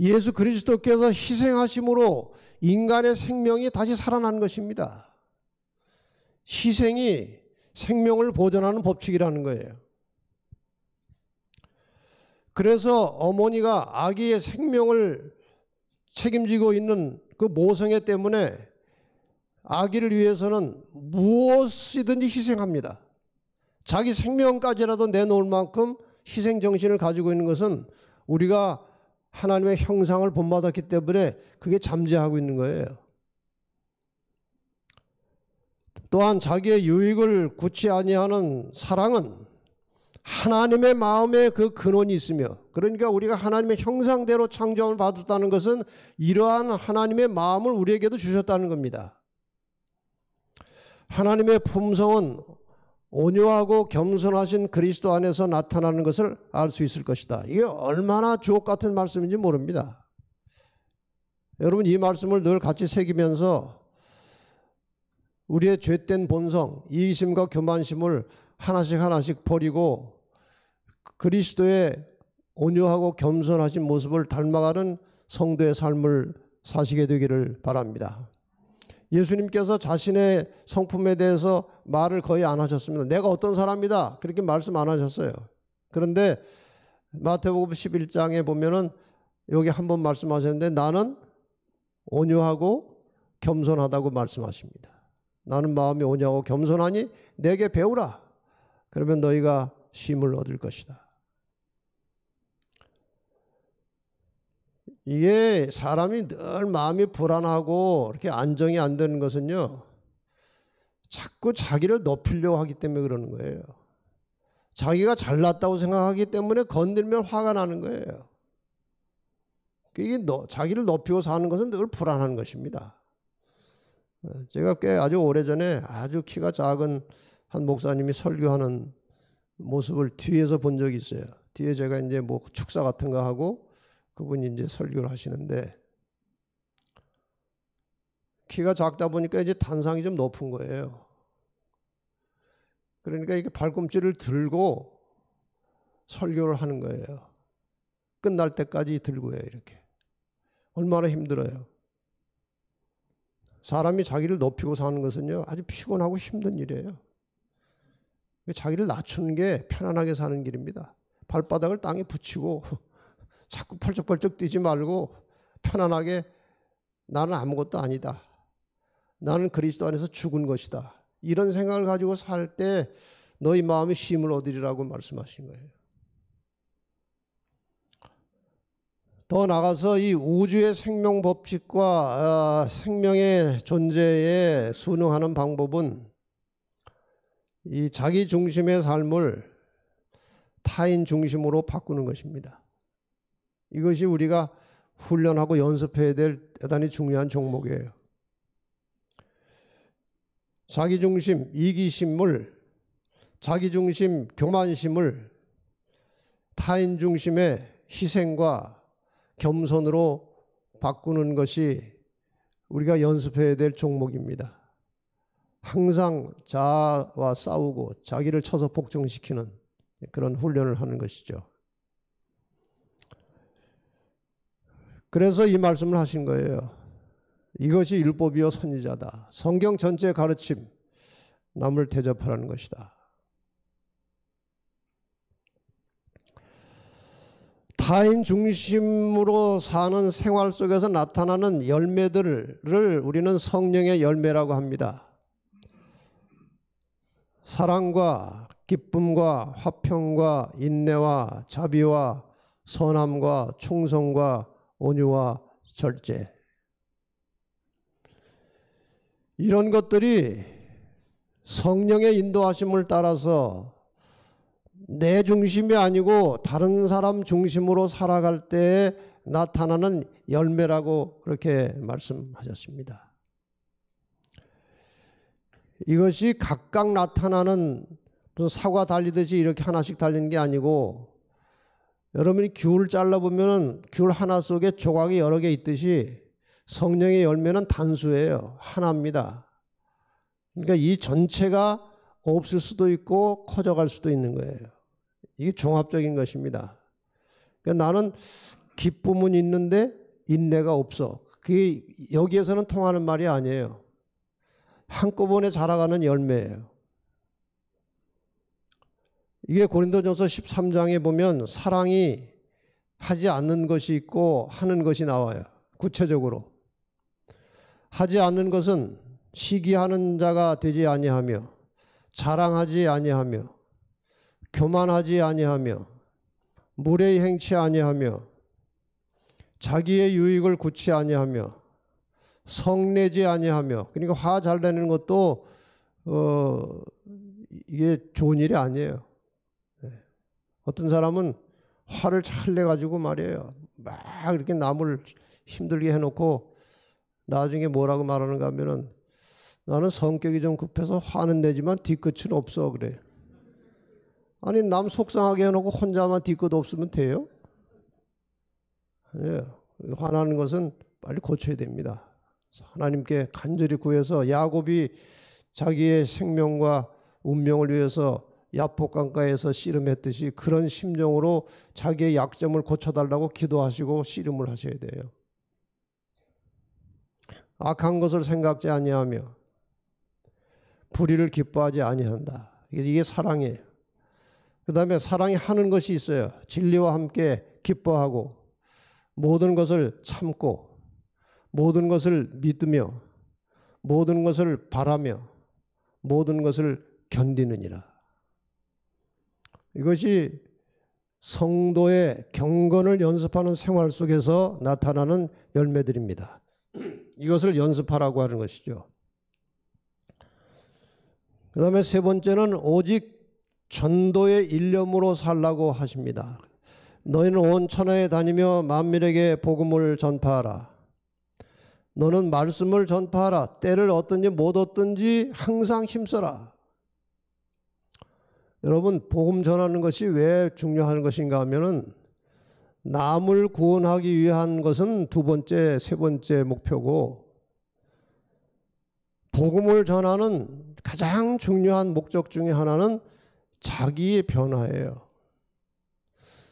예수 그리스도께서 희생하심으로 인간의 생명이 다시 살아난 것입니다. 희생이 생명을 보존하는 법칙이라는 거예요. 그래서 어머니가 아기의 생명을 책임지고 있는 그 모성애 때문에 아기를 위해서는 무엇이든지 희생합니다. 자기 생명까지라도 내놓을 만큼 희생 정신을 가지고 있는 것은 우리가 하나님의 형상을 본받았기 때문에 그게 잠재하고 있는 거예요. 또한 자기의 유익을 굳이 아니하는 사랑은 하나님의 마음에 그 근원이 있으며 그러니까 우리가 하나님의 형상대로 창조함을 받았다는 것은 이러한 하나님의 마음을 우리에게도 주셨다는 겁니다. 하나님의 품성은 온유하고 겸손하신 그리스도 안에서 나타나는 것을 알 수 있을 것이다. 이게 얼마나 주옥 같은 말씀인지 모릅니다. 여러분 이 말씀을 늘 같이 새기면서 우리의 죄된 본성, 이기심과 교만심을 하나씩 하나씩 버리고 그리스도의 온유하고 겸손하신 모습을 닮아가는 성도의 삶을 사시게 되기를 바랍니다. 예수님께서 자신의 성품에 대해서 말을 거의 안 하셨습니다. 내가 어떤 사람이다. 그렇게 말씀 안 하셨어요. 그런데 마태복음 11장에 보면은 여기 한번 말씀하셨는데 나는 온유하고 겸손하다고 말씀하십니다. 나는 마음이 온유하고 겸손하니 내게 배우라. 그러면 너희가 쉼을 얻을 것이다. 이게 사람이 늘 마음이 불안하고 이렇게 안정이 안 되는 것은요. 자꾸 자기를 높이려고 하기 때문에 그러는 거예요. 자기가 잘났다고 생각하기 때문에 건들면 화가 나는 거예요. 그러니까 이게 너, 자기를 높이고 사는 것은 늘 불안한 것입니다. 제가 꽤 아주 오래전에 아주 키가 작은 한 목사님이 설교하는 모습을 뒤에서 본 적이 있어요. 뒤에 제가 이제 뭐 축사 같은 거 하고 그분이 이제 설교를 하시는데 키가 작다 보니까 이제 탄상이 좀 높은 거예요. 그러니까 이렇게 발꿈치를 들고 설교를 하는 거예요. 끝날 때까지 들고요, 이렇게. 얼마나 힘들어요. 사람이 자기를 높이고 사는 것은요, 아주 피곤하고 힘든 일이에요. 자기를 낮추는 게 편안하게 사는 길입니다. 발바닥을 땅에 붙이고 자꾸 펄쩍펄쩍 뛰지 말고 편안하게 나는 아무것도 아니다. 나는 그리스도 안에서 죽은 것이다. 이런 생각을 가지고 살 때 너희 마음이 쉼을 얻으리라고 말씀하신 거예요. 더 나가서 아이 우주의 생명 법칙과 아, 생명의 존재에 순응하는 방법은 이 자기 중심의 삶을 타인 중심으로 바꾸는 것입니다. 이것이 우리가 훈련하고 연습해야 될 대단히 중요한 종목이에요. 자기중심, 이기심을, 자기중심, 교만심을 타인 중심의 희생과 겸손으로 바꾸는 것이 우리가 연습해야 될 종목입니다. 항상 자아와 싸우고 자기를 쳐서 복종시키는 그런 훈련을 하는 것이죠. 그래서 이 말씀을 하신 거예요. 이것이 율법이요 선지자다. 성경 전체 가르침 남을 대접하라는 것이다. 타인 중심으로 사는 생활 속에서 나타나는 열매들을 우리는 성령의 열매라고 합니다. 사랑과 기쁨과 화평과 인내와 자비와 선함과 충성과 온유와 절제 이런 것들이 성령의 인도하심을 따라서 내 중심이 아니고 다른 사람 중심으로 살아갈 때에 나타나는 열매라고 그렇게 말씀하셨습니다. 이것이 각각 나타나는 사과 달리듯이 이렇게 하나씩 달리는 게 아니고 여러분이 귤 잘라보면 귤 하나 속에 조각이 여러 개 있듯이 성령의 열매는 단수예요. 하나입니다. 그러니까 이 전체가 없을 수도 있고 커져갈 수도 있는 거예요. 이게 종합적인 것입니다. 그러니까 나는 기쁨은 있는데 인내가 없어. 그게 여기에서는 통하는 말이 아니에요. 한꺼번에 자라가는 열매예요. 이게 고린도전서 13장에 보면 사랑이 하지 않는 것이 있고 하는 것이 나와요. 구체적으로. 하지 않는 것은 시기하는 자가 되지 아니하며 자랑하지 아니하며 교만하지 아니하며 무례히 행치 아니하며 자기의 유익을 굳지 아니하며 성내지 아니하며 그러니까 화 잘 내는 것도 어 이게 좋은 일이 아니에요. 네. 어떤 사람은 화를 잘 내 가지고 말이에요. 막 이렇게 남을 힘들게 해놓고 나중에 뭐라고 말하는가 하면은 나는 성격이 좀 급해서 화는 내지만 뒤끝은 없어 그래. 아니 남 속상하게 해놓고 혼자만 뒤끝 없으면 돼요? 예, 화나는 것은 빨리 고쳐야 됩니다. 하나님께 간절히 구해서 야곱이 자기의 생명과 운명을 위해서 야폭강가에서 씨름했듯이 그런 심정으로 자기의 약점을 고쳐달라고 기도하시고 씨름을 하셔야 돼요. 악한 것을 생각지 아니하며 불의를 기뻐하지 아니한다. 이게 사랑이에요. 그 다음에 사랑이 하는 것이 있어요. 진리와 함께 기뻐하고 모든 것을 참고 모든 것을 믿으며 모든 것을 바라며 모든 것을 견디느니라. 이것이 성도의 경건을 연습하는 생활 속에서 나타나는 열매들입니다. 이것을 연습하라고 하는 것이죠. 그 다음에 세 번째는 오직 전도의 일념으로 살라고 하십니다. 너희는 온 천하에 다니며 만민에게 복음을 전파하라. 너는 말씀을 전파하라. 때를 얻든지 못 얻든지 항상 힘써라. 여러분 복음 전하는 것이 왜 중요한 것인가 하면은 남을 구원하기 위한 것은 두 번째, 세 번째 목표고, 복음을 전하는 가장 중요한 목적 중의 하나는 자기의 변화예요.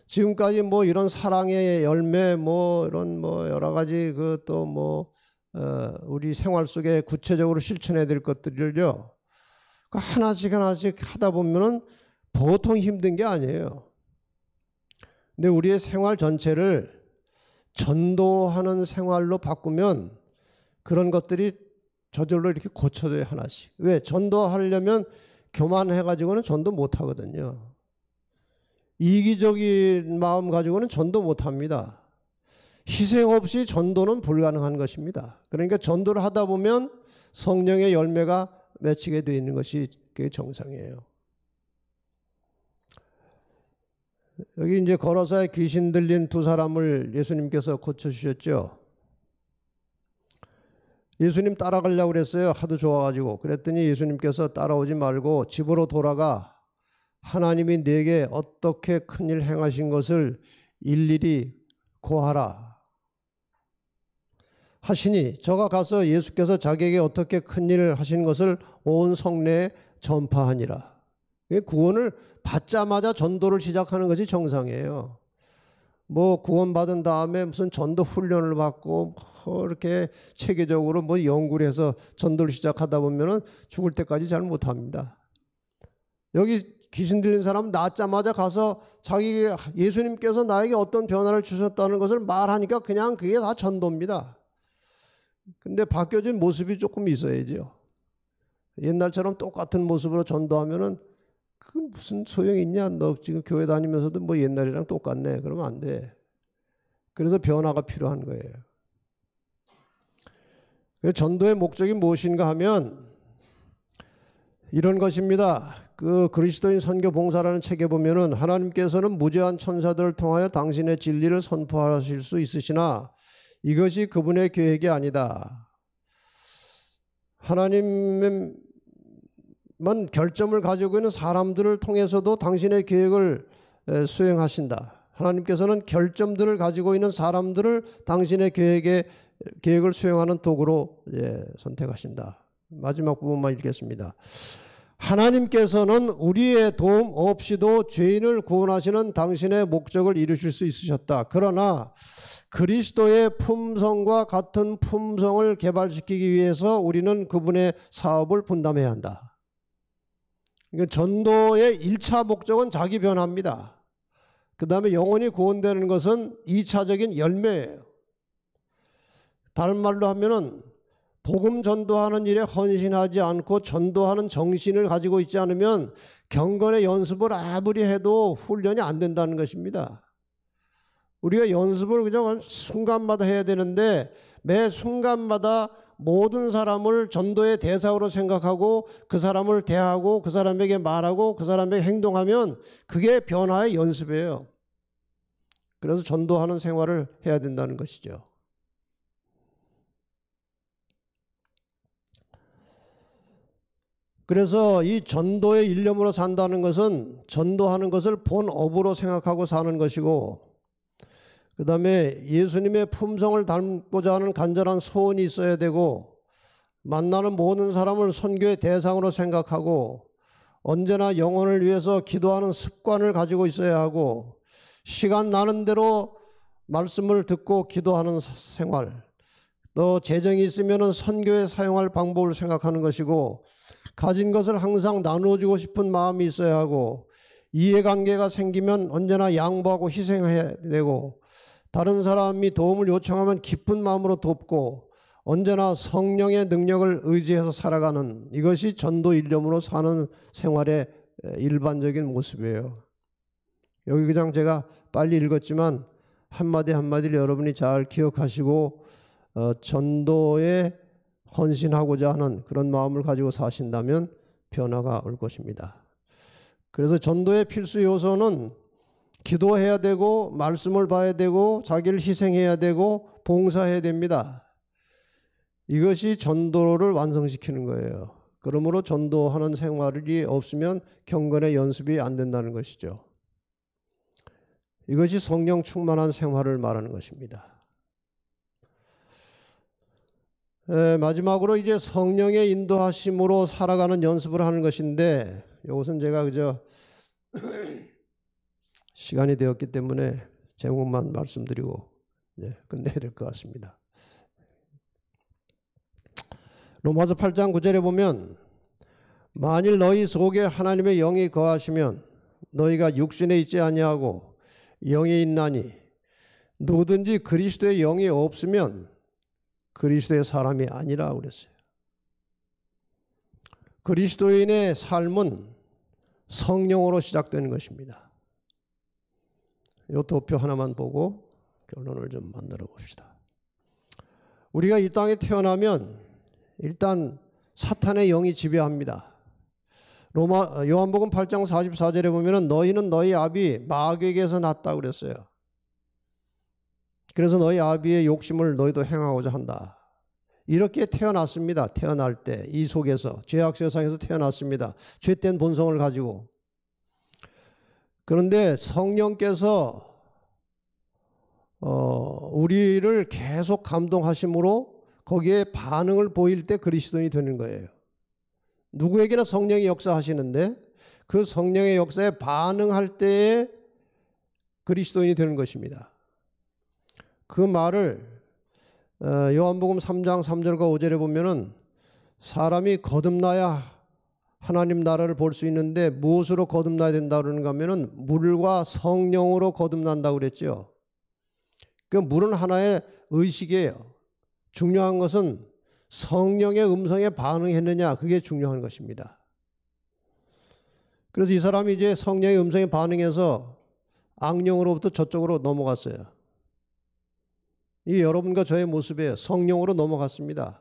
지금까지 뭐 이런 사랑의 열매, 뭐 이런 뭐 여러 가지 그 또 뭐, 어, 우리 생활 속에 구체적으로 실천해야 될 것들을요, 그 하나씩 하나씩 하다 보면은 보통 힘든 게 아니에요. 근데 우리의 생활 전체를 전도하는 생활로 바꾸면 그런 것들이 저절로 이렇게 고쳐져요, 하나씩. 왜? 전도하려면 교만해가지고는 전도 못 하거든요. 이기적인 마음 가지고는 전도 못 합니다. 희생 없이 전도는 불가능한 것입니다. 그러니까 전도를 하다 보면 성령의 열매가 맺히게 되어 있는 것이 그게 정상이에요. 여기 이제 걸어서에 귀신 들린 두 사람을 예수님께서 고쳐주셨죠. 예수님 따라가려고 그랬어요. 하도 좋아가지고. 그랬더니 예수님께서 따라오지 말고 집으로 돌아가 하나님이 내게 어떻게 큰 일 행하신 것을 일일이 고하라. 하시니 저가 가서 예수께서 자기에게 어떻게 큰일을 하신 것을 온 성내에 전파하니라. 구원을 받자마자 전도를 시작하는 것이 정상이에요. 뭐 구원받은 다음에 무슨 전도 훈련을 받고 뭐 이렇게 체계적으로 뭐 연구를 해서 전도를 시작하다 보면은 죽을 때까지 잘 못합니다. 여기 귀신 들린 사람 낳자마자 가서 자기 예수님께서 나에게 어떤 변화를 주셨다는 것을 말하니까 그냥 그게 다 전도입니다. 근데 바뀌어진 모습이 조금 있어야죠. 옛날처럼 똑같은 모습으로 전도하면은 그 무슨 소용이 있냐? 너 지금 교회 다니면서도 뭐 옛날이랑 똑같네. 그러면 안 돼. 그래서 변화가 필요한 거예요. 전도의 목적이 무엇인가 하면 이런 것입니다. 그 그리스도인 선교 봉사라는 책에 보면은 하나님께서는 무제한 천사들을 통하여 당신의 진리를 선포하실 수 있으시나 이것이 그분의 계획이 아니다. 하나님 만 결점을 가지고 있는 사람들을 통해서도 당신의 계획을 수행하신다. 하나님께서는 결점들을 가지고 있는 사람들을 당신의 계획에 계획을 수행하는 도구로 예, 선택하신다. 마지막 부분만 읽겠습니다. 하나님께서는 우리의 도움 없이도 죄인을 구원하시는 당신의 목적을 이루실 수 있으셨다. 그러나 그리스도의 품성과 같은 품성을 개발시키기 위해서 우리는 그분의 사업을 분담해야 한다. 그러니까 전도의 1차 목적은 자기 변화입니다. 그 다음에 영혼이 구원되는 것은 2차적인 열매예요. 다른 말로 하면은 복음 전도하는 일에 헌신하지 않고 전도하는 정신을 가지고 있지 않으면 경건의 연습을 아무리 해도 훈련이 안 된다는 것입니다. 우리가 연습을 그냥 순간마다 해야 되는데 매 순간마다 모든 사람을 전도의 대상으로 생각하고 그 사람을 대하고 그 사람에게 말하고 그 사람에게 행동하면 그게 변화의 연습이에요. 그래서 전도하는 생활을 해야 된다는 것이죠. 그래서 이 전도의 일념으로 산다는 것은 전도하는 것을 본업으로 생각하고 사는 것이고 그 다음에 예수님의 품성을 닮고자 하는 간절한 소원이 있어야 되고 만나는 모든 사람을 선교의 대상으로 생각하고 언제나 영혼을 위해서 기도하는 습관을 가지고 있어야 하고 시간 나는 대로 말씀을 듣고 기도하는 생활 또 재정이 있으면 선교에 사용할 방법을 생각하는 것이고 가진 것을 항상 나누어주고 싶은 마음이 있어야 하고 이해관계가 생기면 언제나 양보하고 희생해야 되고 다른 사람이 도움을 요청하면 기쁜 마음으로 돕고 언제나 성령의 능력을 의지해서 살아가는 이것이 전도 일념으로 사는 생활의 일반적인 모습이에요. 여기 그냥 제가 빨리 읽었지만 한마디 한마디를 여러분이 잘 기억하시고 어, 전도에 헌신하고자 하는 그런 마음을 가지고 사신다면 변화가 올 것입니다. 그래서 전도의 필수 요소는 기도해야 되고 말씀을 봐야 되고 자기를 희생해야 되고 봉사해야 됩니다. 이것이 전도를 완성시키는 거예요. 그러므로 전도하는 생활이 없으면 경건의 연습이 안 된다는 것이죠. 이것이 성령 충만한 생활을 말하는 것입니다. 네, 마지막으로 이제 성령의 인도하심으로 살아가는 연습을 하는 것인데 이것은 제가 그저 시간이 되었기 때문에 제목만 말씀드리고 네, 끝내야 될 것 같습니다. 로마서 8장 9절에 보면 만일 너희 속에 하나님의 영이 거하시면 너희가 육신에 있지 아니하고 영에 있나니 누구든지 그리스도의 영이 없으면 그리스도의 사람이 아니라 그랬어요. 그리스도인의 삶은 성령으로 시작되는 것입니다. 요 도표 하나만 보고 결론을 좀 만들어 봅시다. 우리가 이 땅에 태어나면 일단 사탄의 영이 지배합니다. 로마 요한복음 8장 44절에 보면은 너희는 너희 아비 마귀에게서 났다 그랬어요. 그래서 너희 아비의 욕심을 너희도 행하고자 한다. 이렇게 태어났습니다. 태어날 때 이 속에서 죄악 세상에서 태어났습니다. 죄된 본성을 가지고 그런데 성령께서 어, 우리를 계속 감동하심으로 거기에 반응을 보일 때 그리스도인이 되는 거예요. 누구에게나 성령이 역사하시는데 그 성령의 역사에 반응할 때에 그리스도인이 되는 것입니다. 그 말을 어, 요한복음 3장 3절과 5절에 보면은 사람이 거듭나야 하나님 나라를 볼 수 있는데 무엇으로 거듭나야 된다 그러는가 하면은 물과 성령으로 거듭난다 그랬죠. 그 물은 하나의 의식이에요. 중요한 것은 성령의 음성에 반응했느냐 그게 중요한 것입니다. 그래서 이 사람이 이제 성령의 음성에 반응해서 악령으로부터 저쪽으로 넘어갔어요. 이 여러분과 저의 모습에 성령으로 넘어갔습니다.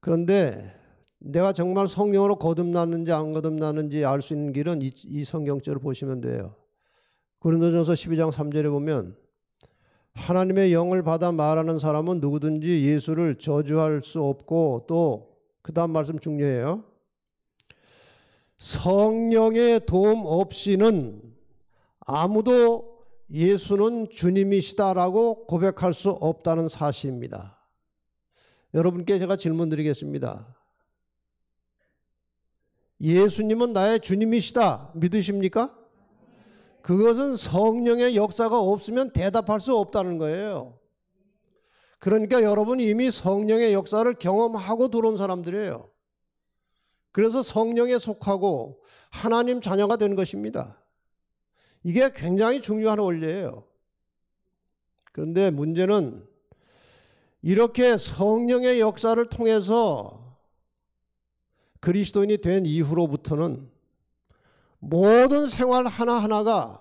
그런데 내가 정말 성령으로 거듭났는지 안 거듭났는지 알 수 있는 길은 이, 이 성경절을 보시면 돼요. 고린도전서 12장 3절에 보면 하나님의 영을 받아 말하는 사람은 누구든지 예수를 저주할 수 없고 또그 다음 말씀 중요해요. 성령의 도움 없이는 아무도 예수는 주님이시다라고 고백할 수 없다는 사실입니다. 여러분께 제가 질문 드리겠습니다. 예수님은 나의 주님이시다. 믿으십니까? 그것은 성령의 역사가 없으면 대답할 수 없다는 거예요. 그러니까 여러분 이미 성령의 역사를 경험하고 들어온 사람들이에요. 그래서 성령에 속하고 하나님 자녀가 된 것입니다. 이게 굉장히 중요한 원리예요. 그런데 문제는 이렇게 성령의 역사를 통해서 그리스도인이 된 이후로부터는 모든 생활 하나하나가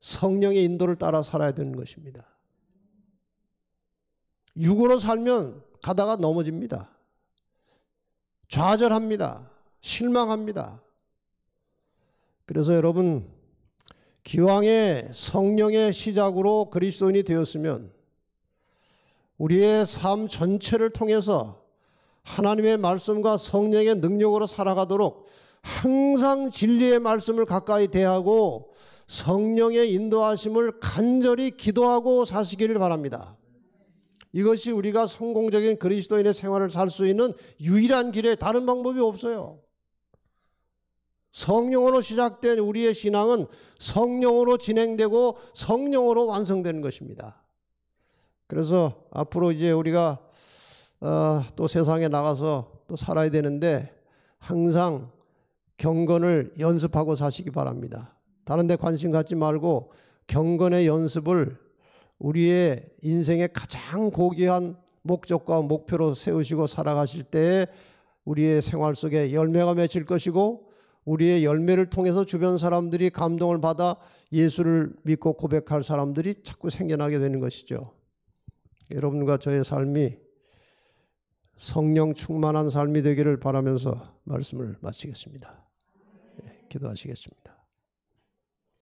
성령의 인도를 따라 살아야 되는 것입니다. 육으로 살면 가다가 넘어집니다. 좌절합니다. 실망합니다. 그래서 여러분, 기왕에 성령의 시작으로 그리스도인이 되었으면 우리의 삶 전체를 통해서 하나님의 말씀과 성령의 능력으로 살아가도록 항상 진리의 말씀을 가까이 대하고 성령의 인도하심을 간절히 기도하고 사시기를 바랍니다. 이것이 우리가 성공적인 그리스도인의 생활을 살 수 있는 유일한 길에 다른 방법이 없어요. 성령으로 시작된 우리의 신앙은 성령으로 진행되고 성령으로 완성되는 것입니다. 그래서 앞으로 이제 우리가 어, 또 세상에 나가서 또 살아야 되는데 항상 경건을 연습하고 사시기 바랍니다. 다른 데 관심 갖지 말고 경건의 연습을 우리의 인생의 가장 고귀한 목적과 목표로 세우시고 살아가실 때에 우리의 생활 속에 열매가 맺힐 것이고 우리의 열매를 통해서 주변 사람들이 감동을 받아 예수를 믿고 고백할 사람들이 자꾸 생겨나게 되는 것이죠. 여러분과 저의 삶이 성령 충만한 삶이 되기를 바라면서 말씀을 마치겠습니다. 예, 기도하시겠습니다.